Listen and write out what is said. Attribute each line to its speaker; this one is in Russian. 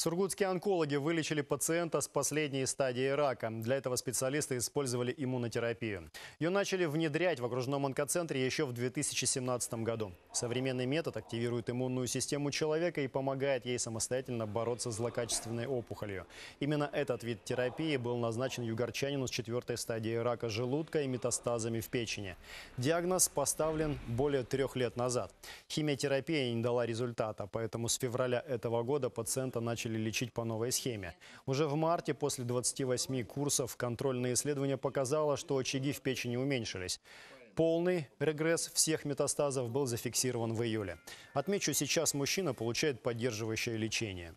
Speaker 1: Сургутские онкологи вылечили пациента с последней стадии рака. Для этого специалисты использовали иммунотерапию. Ее начали внедрять в окружном онкоцентре еще в 2017 году. Современный метод активирует иммунную систему человека и помогает ей самостоятельно бороться с злокачественной опухолью. Именно этот вид терапии был назначен югорчанину с четвертой стадии рака желудка и метастазами в печени. Диагноз поставлен более трех лет назад. Химиотерапия не дала результата, поэтому с февраля этого года пациента начали начали лечить по новой схеме. Уже в марте после 28 курсов контрольное исследование показало, что очаги в печени уменьшились. Полный регресс всех метастазов был зафиксирован в июле. Отмечу, сейчас мужчина получает поддерживающее лечение.